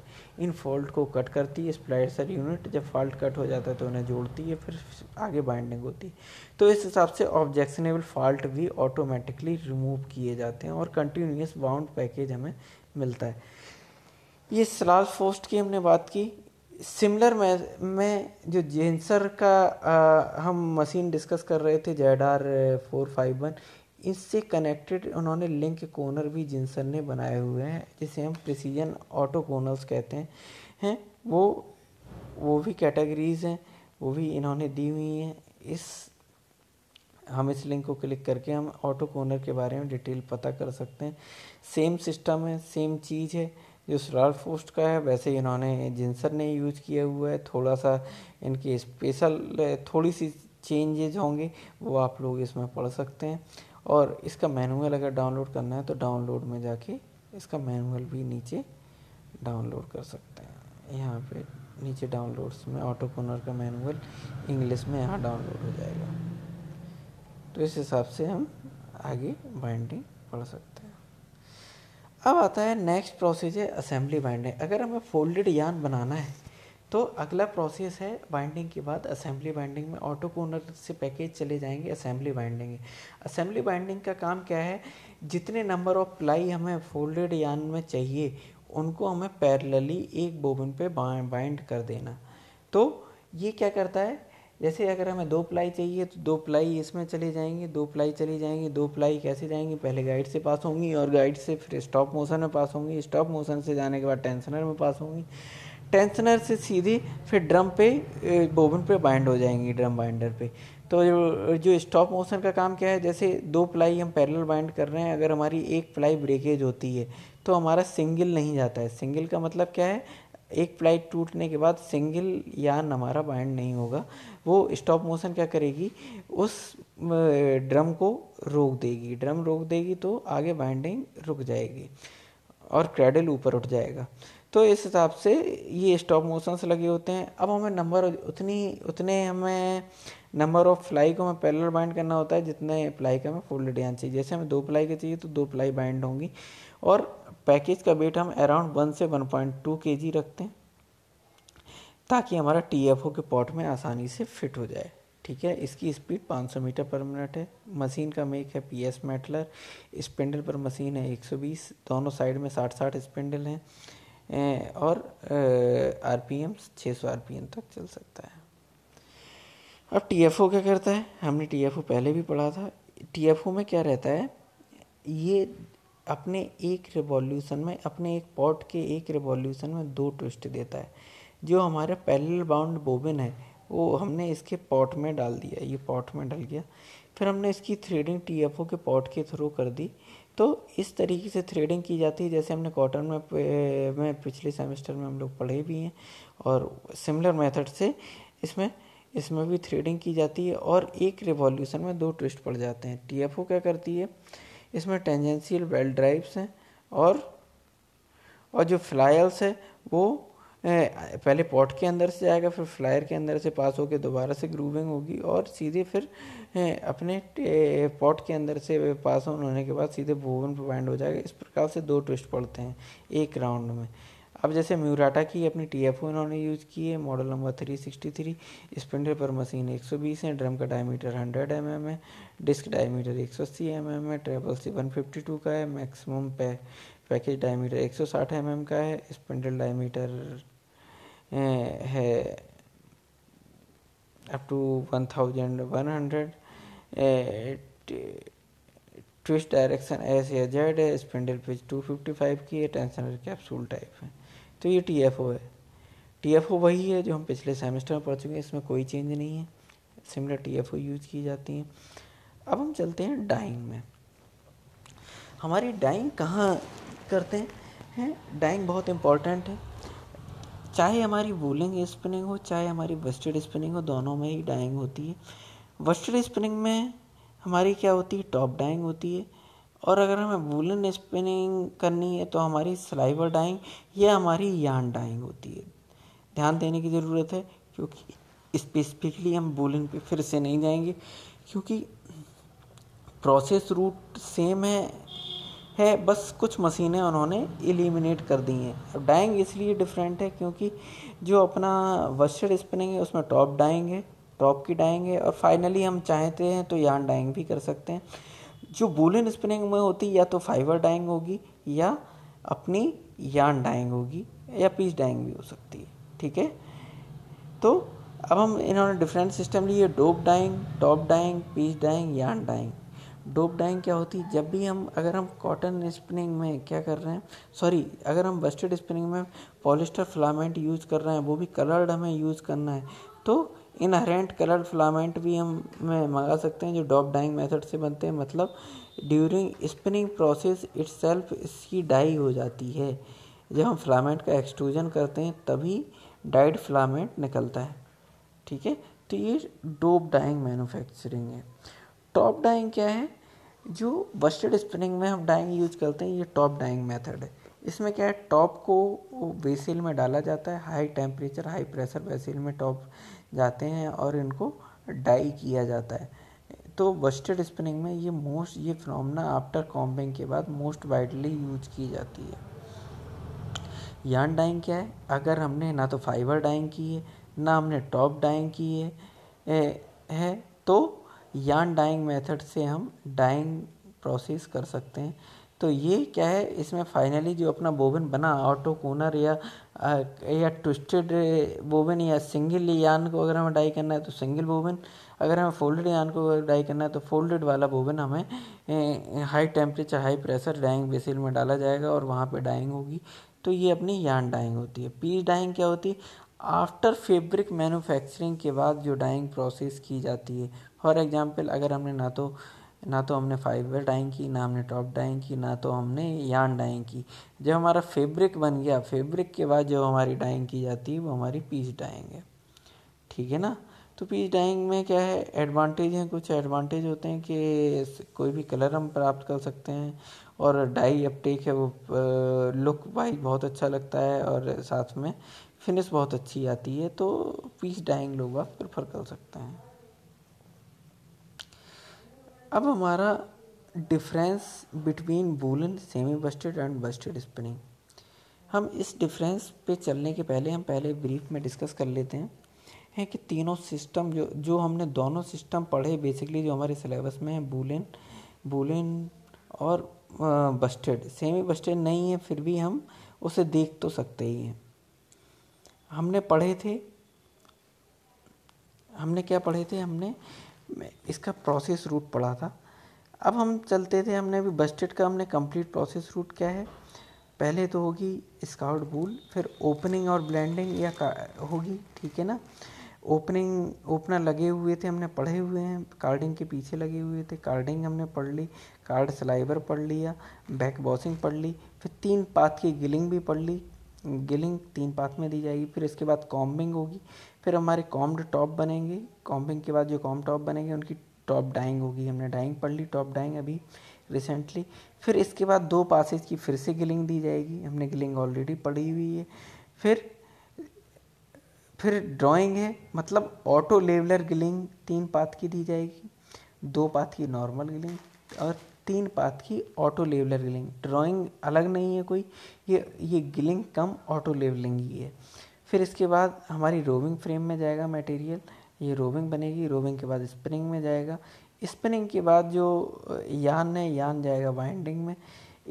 इन फॉल्ट को कट करती है स्प्लाइसर यूनिट जब फॉल्ट कट हो जाता है तो उन्हें जोड़ती है फिर आगे बाइंडिंग होती है तो इस हिसाब से ऑब्जेक्शनेबल फॉल्ट भी ऑटोमेटिकली रिमूव किए जाते हैं और कंटिन्यूस बाउंड पैकेज हमें मिलता है ये स्लास फोस्ट की हमने बात की सिमिलर में, मैं जो जेंसर का आ, हम मशीन डिस्कस कर रहे थे Z R four five one इससे कनेक्टेड उन्होंने लिंक कोनर भी जिनसन ने बनाए हुए हैं जिसे हम प्रिसीजन ऑटो कोनर्स कहते हैं हैं वो वो भी कैटेगरीज हैं वो भी इन्होंने दी हुई हैं इस हम इस लिंक को क्लिक करके हम ऑटो कोनर के बारे में डिटेल पता कर सकते हैं सेम सिस्टम है सेम चीज़ है जो सरार पोस्ट का है वैसे इन्होंने जिनसर ने यूज किया हुआ है थोड़ा सा इनकी स्पेशल थोड़ी सी चेंजेज होंगे वो आप लोग इसमें पढ़ सकते हैं और इसका मैनुअल अगर डाउनलोड करना है तो डाउनलोड में जाके इसका मैनुअल भी नीचे डाउनलोड कर सकते हैं यहाँ पे नीचे डाउनलोड्स में ऑटो कोनर का मैनुअल इंग्लिश में यहाँ डाउनलोड हो जाएगा तो इस हिसाब से हम आगे बाइंडिंग पढ़ सकते हैं अब आता है नेक्स्ट प्रोसीजर है असेंबली बाइंडिंग अगर हमें फोल्डेड यान बनाना है तो अगला प्रोसेस है बाइंडिंग के बाद असेंबली बाइंडिंग में ऑटो कोनर से पैकेज चले जाएंगे असेंबली बाइंडिंग असेंबली बाइंडिंग का काम क्या है जितने नंबर ऑफ प्लाई हमें फोल्डेड यान में चाहिए उनको हमें पैरेलली एक बोबिन पे बाइंड कर देना तो ये क्या करता है जैसे अगर हमें दो प्लाई चाहिए तो दो प्लाई इसमें चले जाएंगे दो प्लाई चली जाएंगी दो प्लाई कैसे जाएंगी पहले गाइड से पास होंगी और गाइड से फिर स्टॉप मोशन में पास होंगी स्टॉप मोशन से जाने के बाद टेंशनर में पास होंगी टेंसनर से सीधे फिर ड्रम पे बोबिन पे बाइंड हो जाएंगी ड्रम बाइंडर पे तो जो जो स्टॉप मोशन का काम क्या है जैसे दो प्लाई हम पैरेलल बाइंड कर रहे हैं अगर हमारी एक प्लाई ब्रेकेज होती है तो हमारा सिंगल नहीं जाता है सिंगल का मतलब क्या है एक प्लाई टूटने के बाद सिंगल यान हमारा बाइंड नहीं होगा वो स्टॉप मोशन क्या करेगी उस ड्रम को रोक देगी ड्रम रोक देगी तो आगे बाइंडिंग रुक जाएगी और क्रेडल ऊपर उठ जाएगा तो इस हिसाब से ये स्टॉप मोशंस लगे होते हैं अब हमें नंबर उतनी उतने हमें नंबर ऑफ फ्लाई को हमें पैरेलल बाइंड करना होता है जितने प्लाई का हमें फोल्डेड डिजाइन चाहिए जैसे हमें दो प्लाई के चाहिए तो दो प्लाई बाइंड होंगी और पैकेज का वेट हम अराउंड वन से one point two K G रखते हैं ताकि हमारा टी एफ ओ के पॉट में आसानी से फिट हो जाए ठीक है इसकी स्पीड 500 मीटर पर मिनट है मशीन का मेक है पी एस मेटलर स्पेंडल पर मशीन है 120 दोनों साइड में 60 60 स्पेंडल हैं और आर पी एम छः सौ आर पी एम तक चल सकता है अब टी एफ ओ क्या करता है हमने टी एफ ओ पहले भी पढ़ा था टी एफ ओ में क्या रहता है ये अपने एक रिवॉल्यूशन में अपने एक पॉट के एक रिवॉल्यूशन में दो ट्विस्ट देता है जो हमारे पैरेलल बाउंड बोबिन है वो हमने इसके पॉट में डाल दिया ये पॉट में डल गया फिर हमने इसकी थ्रेडिंग टी एफ ओ के पॉट के थ्रू कर दी तो इस तरीके से थ्रेडिंग की जाती है जैसे हमने कॉटन में में पिछले सेमेस्टर में हम लोग पढ़े भी हैं और सिमिलर मेथड से इसमें इसमें भी थ्रेडिंग की जाती है और एक रिवॉल्यूशन में दो ट्विस्ट पड़ जाते हैं टी क्या करती है इसमें टेंजेंशियल बेल्ट ड्राइव्स हैं और और जो फ्लायल्स है वो पहले पॉट के अंदर से जाएगा फिर फ्लायर के अंदर से पास होकर दोबारा से ग्रूविंग होगी और सीधे फिर अपने पॉट के अंदर से पास ऑन होने के बाद सीधे भुवन पर बैंड हो जाएगा इस प्रकार से दो ट्विस्ट पड़ते हैं एक राउंड में अब जैसे म्यूराटा की अपनी टी एफ ओ इन्होंने यूज़ की है model number three sixty three spindle पर मशीन एक सौ बीस है ड्रम का डायमीटर हंड्रेड एम एम है डिस्क डायमीटर एक सौ अस्सी एम एम है treble C one fifty two का है मैक्सिमम पे पैकेज डायमीटर 160 सौ mm का है स्पिंडल डायमीटर है up to 1100 twist direction S या जेड है स्पिंडल पिच 255 की है टेंशनर कैप्सूल टाइप है तो ये टी एफ ओ है टी एफ ओ वही है जो हम पिछले सेमेस्टर में पढ़ चुके हैं इसमें कोई चेंज नहीं है similar T F O use की जाती हैं अब हम चलते हैं डाइंग में हमारी डाइंग कहाँ करते हैं हैं डाइंग बहुत इम्पॉर्टेंट है चाहे हमारी वोलिंग स्पिनिंग हो चाहे हमारी वेस्टेड स्पिनिंग हो दोनों में ही डाइंग होती है वेस्टेड स्पिनिंग में हमारी क्या होती है टॉप डाइंग होती है और अगर हमें वूलन स्पिनिंग करनी है तो हमारी सलाइवर डाइंग या हमारी यान डाइंग होती है ध्यान देने की ज़रूरत है क्योंकि स्पेसिफिकली हम वूलन पे फिर से नहीं जाएंगे क्योंकि प्रोसेस रूट सेम है है बस कुछ मशीनें उन्होंने एलिमिनेट कर दी हैं अब डाइंग इसलिए डिफरेंट है क्योंकि जो अपना वस्टर्ड स्पिनिंग है उसमें टॉप डाइंग है टॉप की डाइंग है और फाइनली हम चाहते हैं तो यान डाइंग भी कर सकते हैं जो बुलिन स्पिनिंग में होती या तो फाइबर डाइंग होगी या अपनी यान डाइंग होगी या पीस डाइंग भी हो सकती है ठीक है तो अब हम इन्होंने डिफरेंट सिस्टम लिए dope dyeing top dyeing piece dyeing yarn dyeing dope dyeing क्या होती है जब भी हम अगर हम कॉटन स्पिनिंग में क्या कर रहे हैं सॉरी अगर हम बस्टेड स्पिनिंग में पॉलिस्टर फिलामेंट यूज़ कर रहे हैं वो भी कलर्ड हमें यूज़ करना है तो इनहरेंट कलर्ड फिलामेंट भी हम में मंगा सकते हैं जो डॉप डाइंग मेथड से बनते हैं मतलब ड्यूरिंग स्पिनिंग प्रोसेस सेल्फ इसकी डाई हो जाती है जब हम फिलामेंट का एक्सट्रूजन करते हैं तभी डाइड फिलामेंट निकलता है ठीक है तो ये डोप डाइंग मैन्युफैक्चरिंग है टॉप डाइंग क्या है जो बस्टेड स्पिनिंग में हम डाइंग यूज करते हैं ये टॉप डाइंग मेथड है इसमें क्या है टॉप को बेसिल में डाला जाता है high temperature high pressure vessel में टॉप जाते हैं और इनको डाई किया जाता है तो बस्टेड स्पिनिंग में ये मोस्ट ये फिनोमना आफ्टर कॉम्बिंग के बाद मोस्ट वाइडली यूज की जाती है यान डाइंग क्या है अगर हमने ना तो फाइबर डाइंग की है ना हमने टॉप डाइंग की है, है तो यान डाइंग मेथड से हम डाइंग प्रोसेस कर सकते हैं तो ये क्या है इसमें फाइनली जो अपना बोबिन बना ऑटो कोनर या या ट्विस्टेड बोबिन या सिंगल यान को अगर हमें डाई करना है तो सिंगल बोबिन अगर हमें फोल्डेड यान को डाई करना है तो फोल्डेड वाला बोबिन हमें high temperature high pressure dyeing vessel में डाला जाएगा और वहाँ पे डाइंग होगी तो ये अपनी यान डाइंग होती है पीस डाइंग क्या होती है आफ्टर फैब्रिक मैन्युफैक्चरिंग के बाद जो डाइंग प्रोसेस की जाती है फॉर एग्जांपल अगर हमने ना तो ना तो हमने फाइबर डाइंग की ना हमने टॉप डाइंग की ना तो हमने यान डाइंग की जब हमारा फैब्रिक बन गया फैब्रिक के बाद जो हमारी डाइंग की जाती है वो हमारी पीस डाइंग है ठीक है ना तो पीस डाइंग में क्या है एडवांटेज हैं कुछ एडवांटेज होते हैं कि कोई भी कलर हम प्राप्त कर सकते हैं और डाई अपटेक है वो लुक वाइज बहुत अच्छा लगता है और साथ में फिनिश बहुत अच्छी आती है तो पीस डाइंग लोग आप प्रेफर कर सकते हैं अब हमारा difference between woollen semi worsted and worsted spinning हम इस डिफरेंस पे चलने के पहले हम पहले ब्रीफ में डिस्कस कर लेते हैं है कि तीनों सिस्टम जो जो हमने दोनों सिस्टम पढ़े बेसिकली जो हमारे सिलेबस में है बुलिन बुलिन और बस्टेड सेमी बस्टेड नहीं है फिर भी हम उसे देख तो सकते ही हैं हमने पढ़े थे हमने क्या पढ़े थे हमने इसका प्रोसेस रूट पढ़ा था अब हम चलते थे हमने अभी बस्टेड का हमने कंप्लीट प्रोसेस रूट क्या है पहले तो होगी स्काउट बूल फिर ओपनिंग और ब्लेंडिंग या होगी ठीक है ना ओपनिंग ओपनर लगे हुए थे हमने पढ़े हुए हैं कार्डिंग के पीछे लगे हुए थे कार्डिंग हमने पढ़ ली कार्ड सलाइवर पढ़ लिया बैक बॉसिंग पढ़ ली फिर तीन पाथ की गिलिंग भी पढ़ ली गिलिंग तीन पाथ में दी जाएगी फिर इसके बाद कॉम्बिंग होगी फिर हमारे कॉम्ड टॉप बनेंगे कॉम्बिंग के बाद जो कॉम टॉप बनेंगे उनकी टॉप डाइंग होगी हमने डाइंग पढ़ ली टॉप डाइंग अभी रिसेंटली फिर इसके बाद दो पासेज की फिर से गिलिंग दी जाएगी हमने गिलिंग ऑलरेडी पढ़ी हुई है फिर फिर ड्राइंग है मतलब ऑटो लेवलर गिलिंग तीन पाथ की दी जाएगी दो पाथ की नॉर्मल गिलिंग और तीन पाथ की ऑटो लेवलर गिलिंग ड्राइंग अलग नहीं है कोई ये ये गिलिंग कम ऑटो लेवलिंग ही है फिर इसके बाद हमारी रोविंग फ्रेम में जाएगा मटेरियल ये रोविंग बनेगी रोविंग के बाद स्प्रिंग में जाएगा स्प्रिंग के बाद जो यान है यान जाएगा बाइंडिंग में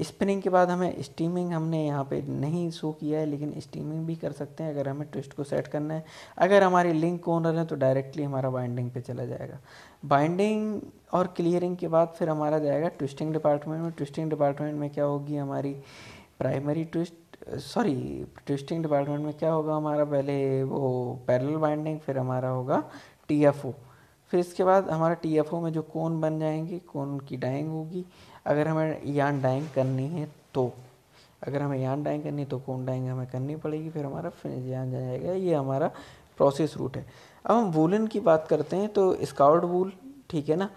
स्प्रिंग के बाद हमें स्टीमिंग हमने यहाँ पे नहीं शो किया है लेकिन स्टीमिंग भी कर सकते हैं अगर हमें ट्विस्ट को सेट करना है अगर हमारी लिंक कॉर्नर है तो डायरेक्टली हमारा बाइंडिंग पे चला जाएगा बाइंडिंग और क्लियरिंग के बाद फिर हमारा जाएगा ट्विस्टिंग डिपार्टमेंट में ट्विस्टिंग डिपार्टमेंट में क्या होगी हमारी primary twist sorry twisting department में क्या होगा हमारा पहले वो पैरल बाइंडिंग फिर हमारा होगा टी फिर इसके बाद हमारा टी में जो कोन बन जाएंगे कोन की डाइंग होगी अगर हमें यान डाइंग करनी है तो अगर हमें यान डाइंग करनी है तो कौन डाइंग हमें करनी पड़ेगी फिर हमारा फिनिश यान जाएगा ये हमारा प्रोसेस रूट है अब हम वूलन की बात करते हैं तो स्काउट वूल ठीक है ना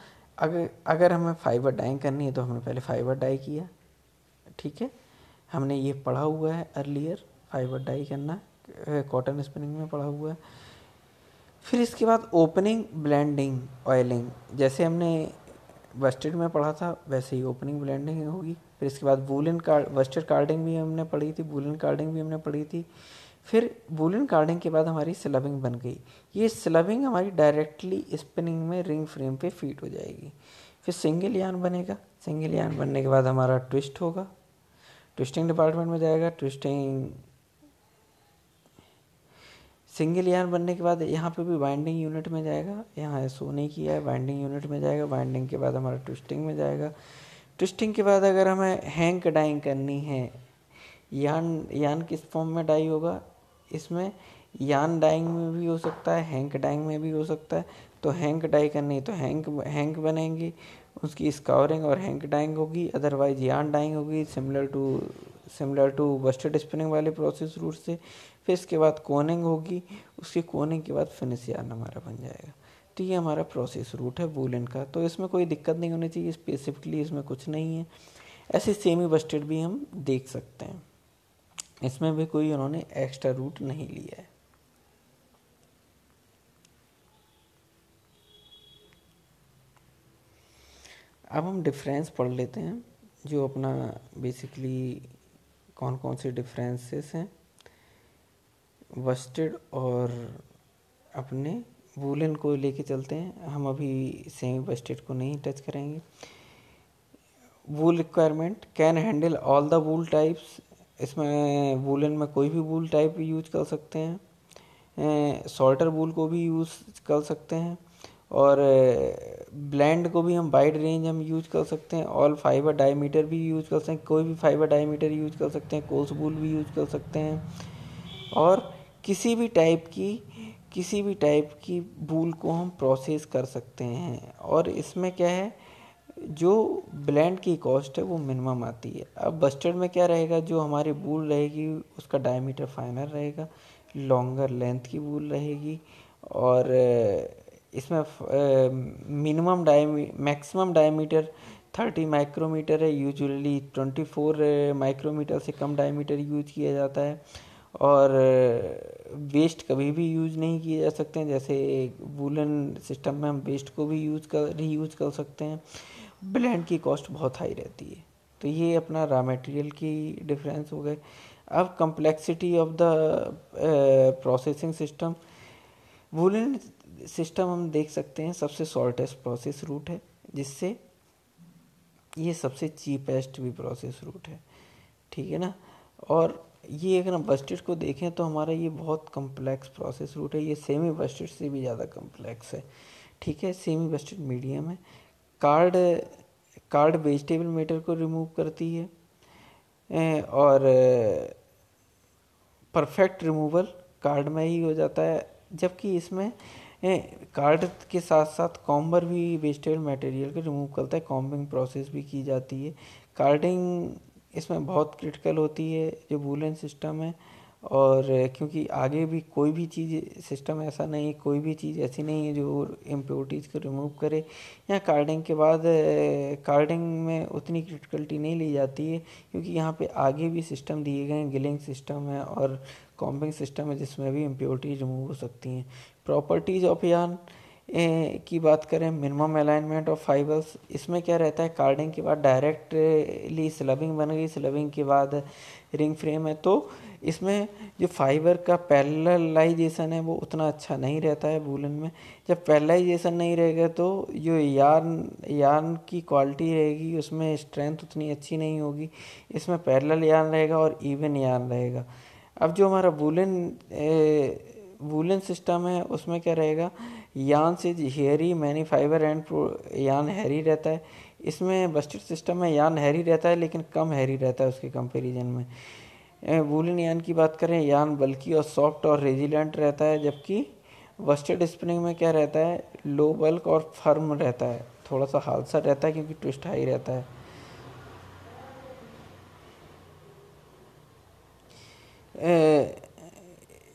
अगर अगर हमें फाइबर डाइंग करनी है तो हमने पहले फाइबर डाई किया ठीक है हमने ये पढ़ा हुआ है अर्लियर फाइबर डाई करना कॉटन स्पिनिंग में पढ़ा हुआ है फिर इसके बाद ओपनिंग ब्लेंडिंग ऑयलिंग जैसे हमने वेस्टेड में पढ़ा था वैसे ही ओपनिंग ब्लेंडिंग होगी फिर इसके बाद बुलिन कार्ड वेस्टेड कार्डिंग भी हमने पढ़ी थी बुलिन कार्डिंग भी हमने पढ़ी थी फिर बुलिन कार्डिंग के बाद हमारी स्लबिंग बन गई ये स्लबिंग हमारी डायरेक्टली स्पिनिंग में रिंग फ्रेम पे फीट हो जाएगी फिर सिंगल यान बनेगा सिंगल यान बनने के बाद हमारा ट्विस्ट होगा ट्विस्टिंग डिपार्टमेंट में जाएगा ट्विस्टिंग सिंगल यार्न बनने के बाद यहाँ पे भी वाइंडिंग यूनिट में जाएगा यहाँ सोने की नहीं किया है वाइंडिंग यूनिट में जाएगा वाइंडिंग के बाद हमारा ट्विस्टिंग में जाएगा ट्विस्टिंग के बाद अगर हमें हैंक डाइंग करनी है यान यान किस फॉर्म में डाई होगा इसमें यान डाइंग में भी हो सकता है हैंक डाइंग में भी हो सकता है तो हैंक डाई करनी है तो हैंक हैंक बनेंगी उसकी स्कावरिंग और हैंक डाइंग होगी अदरवाइज यान डाइंग होगी similar to similar to worsted spinning वाले प्रोसेस रूट से फिर इसके बाद कोनिंग होगी उसकी कोनिंग के बाद फिनिश यार्न हमारा बन जाएगा तो ये हमारा प्रोसेस रूट है वूलन का तो इसमें कोई दिक्कत नहीं होनी चाहिए स्पेसिफिकली इसमें कुछ नहीं है ऐसे सेमी बस्टेड भी हम देख सकते हैं इसमें भी कोई उन्होंने एक्स्ट्रा रूट नहीं लिया है अब हम डिफरेंस पढ़ लेते हैं जो अपना बेसिकली कौन कौन से डिफरेंसेस हैं वस्टेड और अपने वूलन को लेके चलते हैं हम अभी सेमी वस्टेड को नहीं टच करेंगे wool requirement can handle all the wool types इसमें वूलन में कोई भी वूल टाइप यूज कर सकते हैं सॉल्टर वूल को भी यूज़ कर सकते हैं और ब्लेंड को भी हम वाइड रेंज हम यूज कर सकते हैं ऑल फाइबर डायमीटर भी यूज कर सकते हैं कोई भी फाइबर डायमीटर यूज कर सकते हैं बूल भी यूज कर सकते हैं और किसी भी टाइप की किसी भी टाइप की बूल को हम प्रोसेस कर सकते हैं और इसमें क्या है जो ब्लेंड की कॉस्ट है वो मिनिमम आती है अब बस्टर्ड में क्या रहेगा जो हमारी बूल रहेगी उसका डायमीटर फाइनर रहेगा लॉन्गर लेंथ की बूल रहेगी और इसमें minimum diameter maximum diameter thirty micrometer है यूजुअली ट्वेंटी फोर माइक्रोमीटर से कम डायमीटर यूज किया जाता है और वेस्ट कभी भी यूज नहीं किए जा सकते हैं जैसे वूलन सिस्टम में हम वेस्ट को भी यूज कर रीयूज कर सकते हैं ब्लेंड की कॉस्ट बहुत हाई रहती है तो ये अपना रॉ मटेरियल की डिफरेंस हो गए अब complexity of the processing system woollen system हम देख सकते हैं सबसे शॉर्टेस्ट प्रोसेस रूट है जिससे ये सबसे चीपेस्ट भी प्रोसेस रूट है ठीक है ना और ये अगर हम बस्टेड को देखें तो हमारा ये बहुत कम्प्लेक्स प्रोसेस रूट है ये सेमी बस्टेड से भी ज़्यादा कम्प्लेक्स है ठीक है सेमी बस्टेड मीडियम है कार्ड कार्ड वेजिटेबल मेटर को रिमूव करती है और परफेक्ट रिमूवल कार्ड में ही हो जाता है जबकि इसमें कार्ड के साथ साथ कॉम्बर भी वेस्टेड मटेरियल को रिमूव करता है कॉम्बिंग प्रोसेस भी की जाती है कार्डिंग इसमें बहुत क्रिटिकल होती है जो बूलन सिस्टम है और क्योंकि आगे भी कोई भी चीज़ सिस्टम ऐसा नहीं है कोई भी चीज़ ऐसी नहीं है जो इम्प्योरिटीज़ को रिमूव करे या कार्डिंग के बाद कार्डिंग में उतनी क्रिटिकल्टी नहीं ली जाती है क्योंकि यहाँ पे आगे भी सिस्टम दिए गए हैं गिलिंग सिस्टम है और कॉम्बिंग सिस्टम है जिसमें भी इम्प्योरिटीज रिमूव हो सकती हैं प्रॉपर्टीज ऑफ यान की बात करें मिनिमम अलाइनमेंट ऑफ फाइबर्स इसमें क्या रहता है कार्डिंग के बाद डायरेक्टली स्लबिंग बन गई स्लबिंग के बाद रिंग फ्रेम है तो इसमें जो फाइबर का पैरलाइजेशन है वो उतना अच्छा नहीं रहता है बुलन में जब पैरलाइजेशन नहीं रहेगा तो जो यार्न यार्न की क्वालिटी रहेगी उसमें स्ट्रेंथ उतनी अच्छी नहीं होगी इसमें पैरल यार्न रहेगा और इवन यार्न रहेगा अब जो हमारा वूलन वूलन सिस्टम है उसमें क्या रहेगा यान से hairy many fibre and yarn hairy रहता है इसमें बस्टेड सिस्टम में यान हैरी रहता है लेकिन कम हैरी रहता है उसके कंपेरिजन में वूलन यान की बात करें यान बल्कि और सॉफ्ट और रेजिलेंट रहता है जबकि बस्टेड स्प्रिंग में क्या रहता है लो बल्क और फर्म रहता है थोड़ा सा हालसा रहता है क्योंकि ट्विस्ट हाई रहता है ए,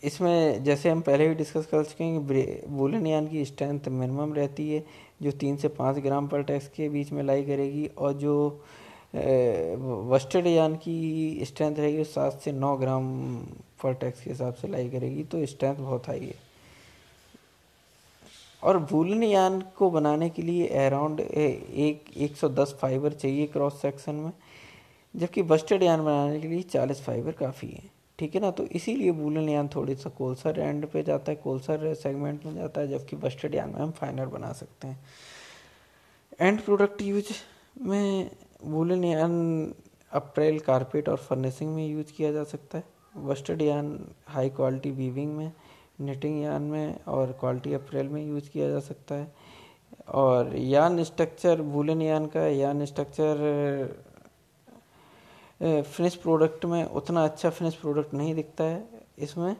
इसमें जैसे हम पहले भी डिस्कस कर चुके हैं कि वुलन यान की स्ट्रेंथ मिनिमम रहती है जो तीन से पाँच ग्राम पर टैक्स के बीच में लाई करेगी और जो वस्टर्ड यान की स्ट्रेंथ रहेगी वो सात से नौ ग्राम पर टैक्स के हिसाब से लाई करेगी तो स्ट्रेंथ बहुत हाई है और वूलन यान को बनाने के लिए अराउंड एक एक सौ दस फाइबर चाहिए क्रॉस सेक्शन में जबकि बस्टर्ड यान बनाने के लिए चालीस फाइबर काफ़ी है ठीक है ना तो इसीलिए बुलन यान थोड़ी सा कोलसर एंड पे जाता है कोलसर सेगमेंट में जाता है जबकि बस्टेड यान में हम फाइनर बना सकते हैं एंड प्रोडक्ट यूज में बुलन यान अप्रैल कारपेट और फर्निशिंग में यूज किया जा सकता है worsted yarn high quality weaving में निटिंग यान में और क्वालिटी अप्रैल में यूज किया जा सकता है और यान स्ट्रक्चर बुलन यान का यान स्ट्रक्चर फिनिश प्रोडक्ट में उतना अच्छा फिनिश प्रोडक्ट नहीं दिखता है इसमें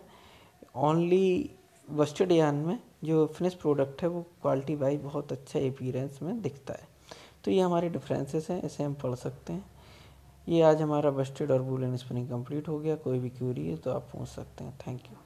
ओनली बस्टेड यान में जो फिनिश प्रोडक्ट है वो क्वालिटी वाइज बहुत अच्छा अपीरेंस में दिखता है तो ये हमारे डिफरेंसेस हैं इसे हम पढ़ सकते हैं ये आज हमारा बस्टेड और बुलेन स्पिनिंग कंप्लीट हो गया कोई भी क्यूरी है तो आप पूछ सकते हैं थैंक यू